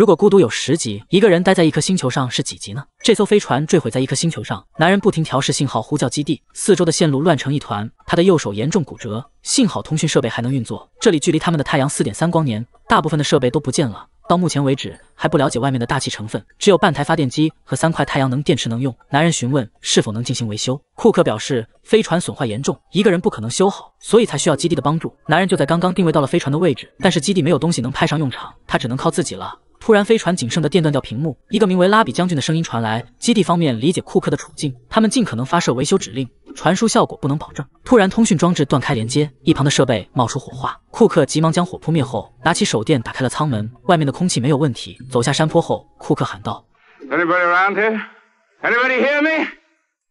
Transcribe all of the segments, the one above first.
如果孤独有十级，一个人待在一颗星球上是几级呢？这艘飞船坠毁在一颗星球上，男人不停调试信号呼叫基地，四周的线路乱成一团。他的右手严重骨折，幸好通讯设备还能运作。这里距离他们的太阳四点三光年，大部分的设备都不见了。到目前为止还不了解外面的大气成分，只有半台发电机和三块太阳能电池能用。男人询问是否能进行维修，库克表示飞船损坏严重，一个人不可能修好，所以才需要基地的帮助。男人就在刚刚定位到了飞船的位置，但是基地没有东西能派上用场，他只能靠自己了。突然，飞船仅剩的电断掉，屏幕一个名为拉比将军的声音传来：“基地方面理解库克的处境，他们尽可能发射维修指令，传输效果不能保证。”突然，通讯装置断开连接，一旁的设备冒出火花，库克急忙将火扑灭后，拿起手电打开了舱门，外面的空气没有问题。走下山坡后，库克喊道：“ a around Anybody hear n y y b o d here? me?”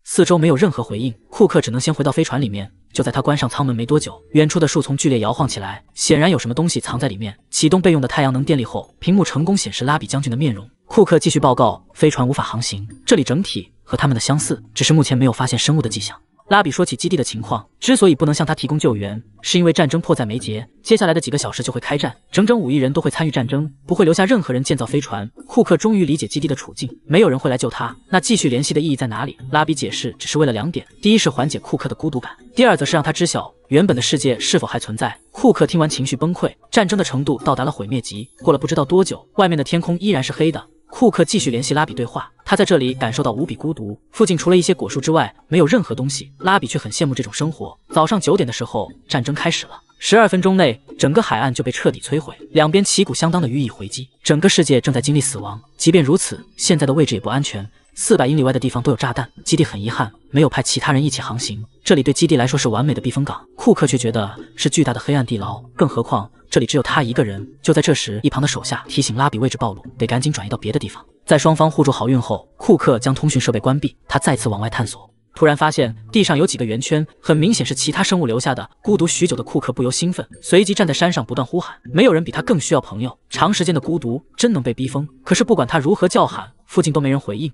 四周没有任何回应，库克只能先回到飞船里面。”就在他关上舱门没多久，远处的树丛剧烈摇晃起来，显然有什么东西藏在里面。启动备用的太阳能电力后，屏幕成功显示拉比将军的面容。库克继续报告，飞船无法航行，这里整体和他们的相似，只是目前没有发现生物的迹象。拉比说起基地的情况，之所以不能向他提供救援，是因为战争迫在眉睫，接下来的几个小时就会开战，整整五亿人都会参与战争，不会留下任何人建造飞船。库克终于理解基地的处境，没有人会来救他，那继续联系的意义在哪里？拉比解释，只是为了两点：第一是缓解库克的孤独感，第二则是让他知晓原本的世界是否还存在。库克听完，情绪崩溃。战争的程度到达了毁灭级。过了不知道多久，外面的天空依然是黑的。库克继续联系拉比对话。他在这里感受到无比孤独，附近除了一些果树之外，没有任何东西。拉比却很羡慕这种生活。早上九点的时候，战争开始了，十二分钟内，整个海岸就被彻底摧毁，两边旗鼓相当的予以回击，整个世界正在经历死亡。即便如此，现在的位置也不安全，四百英里外的地方都有炸弹。基地很遗憾没有派其他人一起航行，这里对基地来说是完美的避风港。库克却觉得是巨大的黑暗地牢，更何况这里只有他一个人。就在这时，一旁的手下提醒拉比位置暴露，得赶紧转移到别的地方。在双方互助好运后，库克将通讯设备关闭。他再次往外探索，突然发现地上有几个圆圈，很明显是其他生物留下的。孤独许久的库克不由兴奋，随即站在山上不断呼喊：“没有人比他更需要朋友。长时间的孤独真能被逼疯。”可是不管他如何叫喊，附近都没人回应。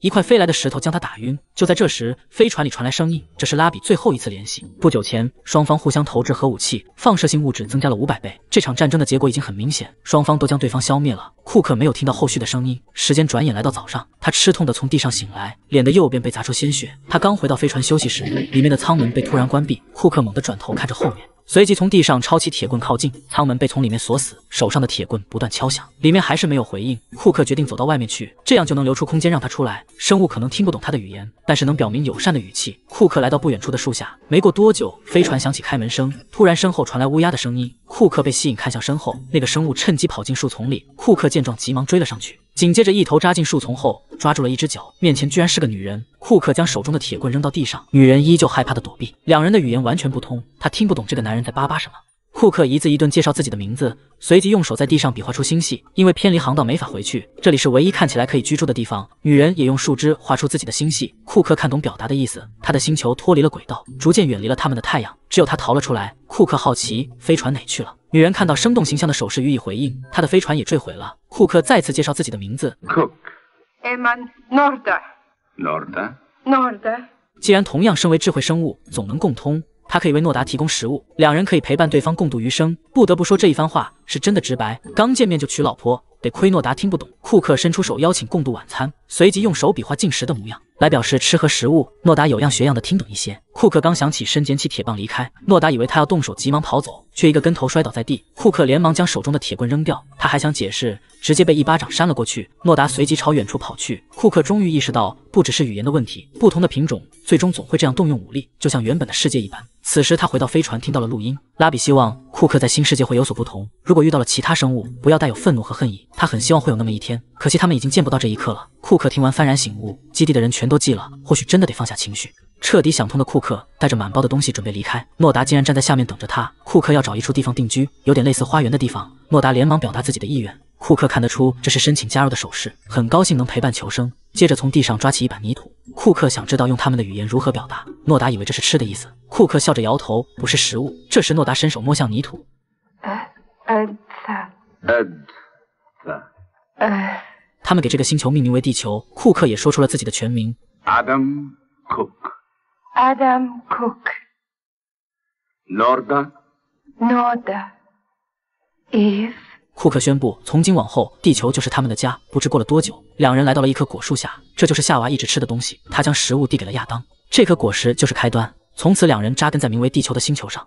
一块飞来的石头将他打晕。就在这时，飞船里传来声音，这是拉比最后一次联系。不久前，双方互相投掷核武器，放射性物质增加了五百倍。这场战争的结果已经很明显，双方都将对方消灭了。库克没有听到后续的声音。时间转眼来到早上，他吃痛的从地上醒来，脸的右边被砸出鲜血。他刚回到飞船休息时，里面的舱门被突然关闭，库克猛地转头看着后面。随即从地上抄起铁棍，靠近舱门被从里面锁死，手上的铁棍不断敲响，里面还是没有回应。库克决定走到外面去，这样就能留出空间让他出来。生物可能听不懂他的语言，但是能表明友善的语气。库克来到不远处的树下，没过多久，飞船响起开门声，突然身后传来乌鸦的声音。库克被吸引，看向身后那个生物，趁机跑进树丛里。库克见状，急忙追了上去，紧接着一头扎进树丛后，抓住了一只脚，面前居然是个女人。库克将手中的铁棍扔到地上，女人依旧害怕的躲避。两人的语言完全不通，她听不懂这个男人在叭叭什么。库克一字一顿介绍自己的名字，随即用手在地上比划出星系，因为偏离航道没法回去，这里是唯一看起来可以居住的地方。女人也用树枝画出自己的星系。库克看懂表达的意思，他的星球脱离了轨道，逐渐远离了他们的太阳，只有他逃了出来。库克好奇飞船哪去了，女人看到生动形象的手势予以回应，她的飞船也坠毁了。库克再次介绍自己的名字。库克，Emman Norder，Norder，Norder，既然同样身为智慧生物，总能共通。他可以为诺达提供食物，两人可以陪伴对方共度余生。不得不说，这一番话是真的直白。刚见面就娶老婆。得亏诺达听不懂，库克伸出手邀请共度晚餐，随即用手比划进食的模样，来表示吃和食物。诺达有样学样的听懂一些。库克刚想起身捡起铁棒离开，诺达以为他要动手，急忙跑走，却一个跟头摔倒在地。库克连忙将手中的铁棍扔掉，他还想解释，直接被一巴掌扇了过去。诺达随即朝远处跑去。库克终于意识到，不只是语言的问题，不同的品种最终总会这样动用武力，就像原本的世界一般。此时他回到飞船，听到了录音，拉比希望。库克在新世界会有所不同。如果遇到了其他生物，不要带有愤怒和恨意。他很希望会有那么一天，可惜他们已经见不到这一刻了。库克听完幡然醒悟，基地的人全都记了，或许真的得放下情绪，彻底想通的库克带着满包的东西准备离开。诺达竟然站在下面等着他。库克要找一处地方定居，有点类似花园的地方。诺达连忙表达自己的意愿。库克看得出这是申请加入的手势，很高兴能陪伴求生。接着从地上抓起一把泥土，库克想知道用他们的语言如何表达。诺达以为这是吃的意思，库克笑着摇头，不是食物。这时诺达伸手摸向泥土，呃呃，呃呃，他们给这个星球命名为地球。库克也说出了自己的全名，Adam Cook，Adam Cook，Norda，Norda，Eve。库克宣布，从今往后，地球就是他们的家。不知过了多久，两人来到了一棵果树下，这就是夏娃一直吃的东西。他将食物递给了亚当，这颗果实就是开端。从此，两人扎根在名为地球的星球上。